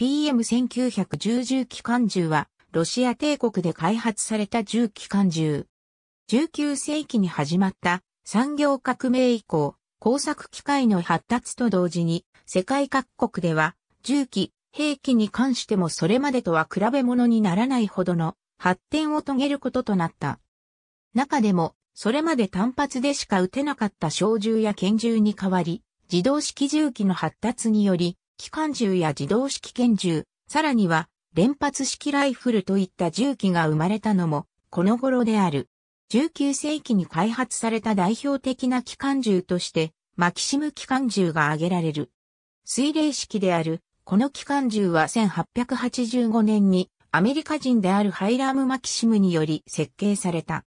PM1910 重機関銃は、ロシア帝国で開発された重機関銃。19世紀に始まった産業革命以降、工作機械の発達と同時に、世界各国では、銃器、兵器に関してもそれまでとは比べ物にならないほどの発展を遂げることとなった。中でも、それまで単発でしか撃てなかった小銃や拳銃に代わり、自動式銃器の発達により、機関銃や自動式拳銃、さらには連発式ライフルといった銃器が生まれたのもこの頃である。19世紀に開発された代表的な機関銃として、マキシム機関銃が挙げられる。水冷式である、この機関銃は1885年にアメリカ人であるハイラーム・マキシムにより設計された。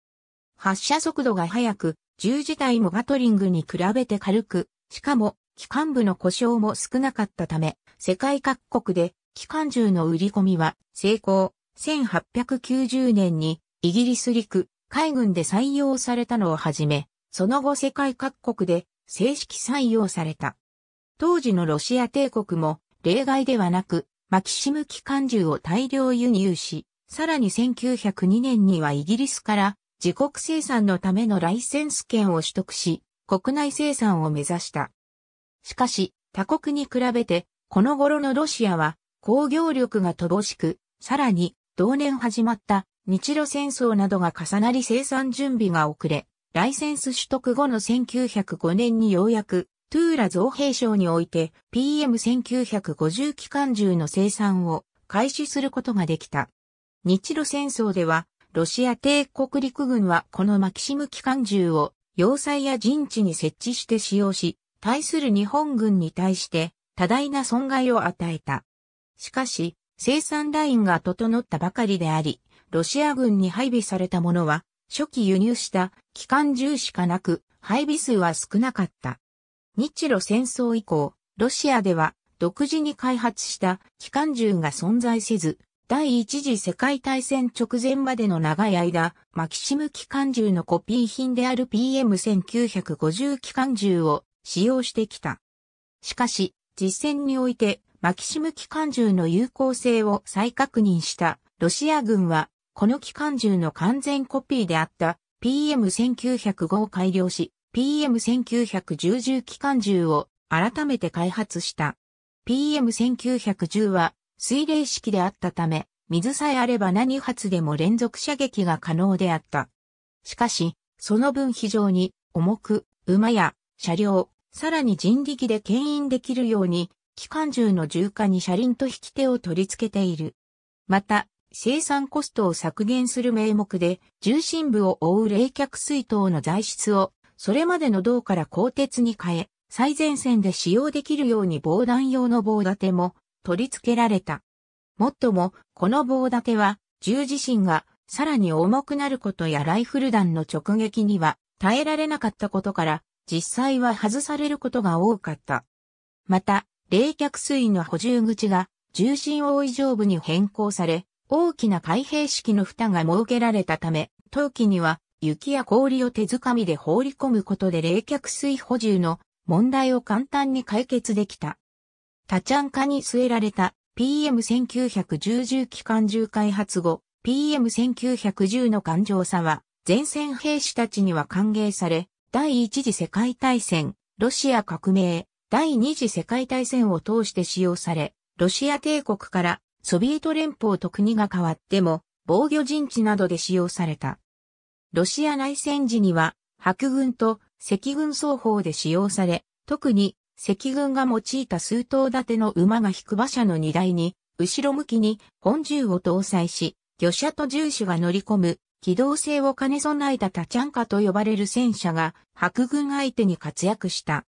発射速度が速く、銃自体もガトリングに比べて軽く、しかも機関部の故障も少なかったため、世界各国で機関銃の売り込みは成功。1890年にイギリス陸海軍で採用されたのをはじめ、その後世界各国で正式採用された。当時のロシア帝国も例外ではなく、マキシム機関銃を大量輸入し、さらに1902年にはイギリスから自国生産のためのライセンス権を取得し、国内生産を目指した。しかし、他国に比べて、この頃のロシアは工業力が乏しく、さらに同年始まった日露戦争などが重なり生産準備が遅れ、ライセンス取得後の1905年にようやくトゥーラ造兵省において PM1950 機関銃の生産を開始することができた。日露戦争では、ロシア帝国陸軍はこのマキシム機関銃を要塞や陣地に設置して使用し、対する日本軍に対して多大な損害を与えた。しかし、生産ラインが整ったばかりであり、ロシア軍に配備されたものは、初期輸入した機関銃しかなく、配備数は少なかった。日露戦争以降、ロシアでは独自に開発した機関銃が存在せず、第一次世界大戦直前までの長い間、マキシム機関銃のコピー品である PM1950 機関銃を使用してきた。しかし、実戦において、マキシム機関銃の有効性を再確認したロシア軍は、この機関銃の完全コピーであった PM1905 を改良し、PM1910 銃機関銃を改めて開発した。PM1910 は水冷式であったため、水さえあれば何発でも連続射撃が可能であった。しかし、その分非常に重く、馬や車両、さらに人力で牽引できるように、機関銃の重化に車輪と引き手を取り付けている。また、生産コストを削減する名目で、重心部を覆う冷却水筒の材質を、それまでの銅から鋼鉄に変え、最前線で使用できるように防弾用の棒立ても取り付けられた。もっとも、この棒立ては、銃自身がさらに重くなることやライフル弾の直撃には耐えられなかったことから、実際は外されることが多かった。また、冷却水の補充口が重心覆い上部に変更され、大きな開閉式の蓋が設けられたため、陶器には雪や氷を手づかみで放り込むことで冷却水補充の問題を簡単に解決できた。タチャンカに据えられた PM1910 機関銃開発後、PM1910 の頑丈さは前線兵士たちには歓迎され、第一次世界大戦、ロシア革命、第二次世界大戦を通して使用され、ロシア帝国からソビエト連邦と国が変わっても防御陣地などで使用された。ロシア内戦時には白軍と赤軍双方で使用され、特に赤軍が用いた数頭立ての馬が引く馬車の荷台に、後ろ向きに本銃を搭載し、魚車と銃手が乗り込む機動性を兼ね備えたタチャンカと呼ばれる戦車が白軍相手に活躍した。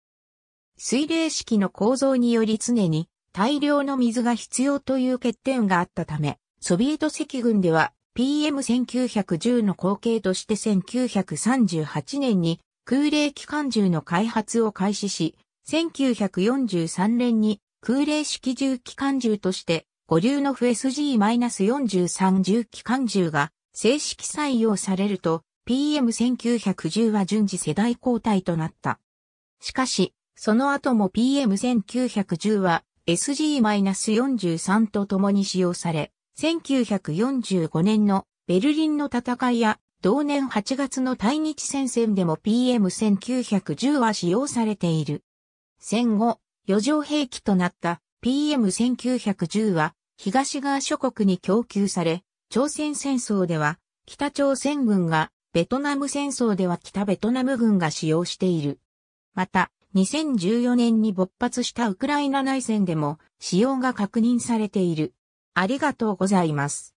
水冷式の構造により常に大量の水が必要という欠点があったため、ソビエト赤軍では PM1910 の後継として1938年に空冷機関銃の開発を開始し、1943年に空冷式銃機関銃として、五流の FSG-43 銃機関銃が正式採用されると PM1910 は順次世代交代となった。しかし、その後も PM1910 は SG-43 と共に使用され、1945年のベルリンの戦いや同年8月の対日戦線でも PM1910 は使用されている。戦後、余剰兵器となった PM1910 は東側諸国に供給され、朝鮮戦争では北朝鮮軍が、ベトナム戦争では北ベトナム軍が使用している。また、2014年に勃発したウクライナ内戦でも使用が確認されている。ありがとうございます。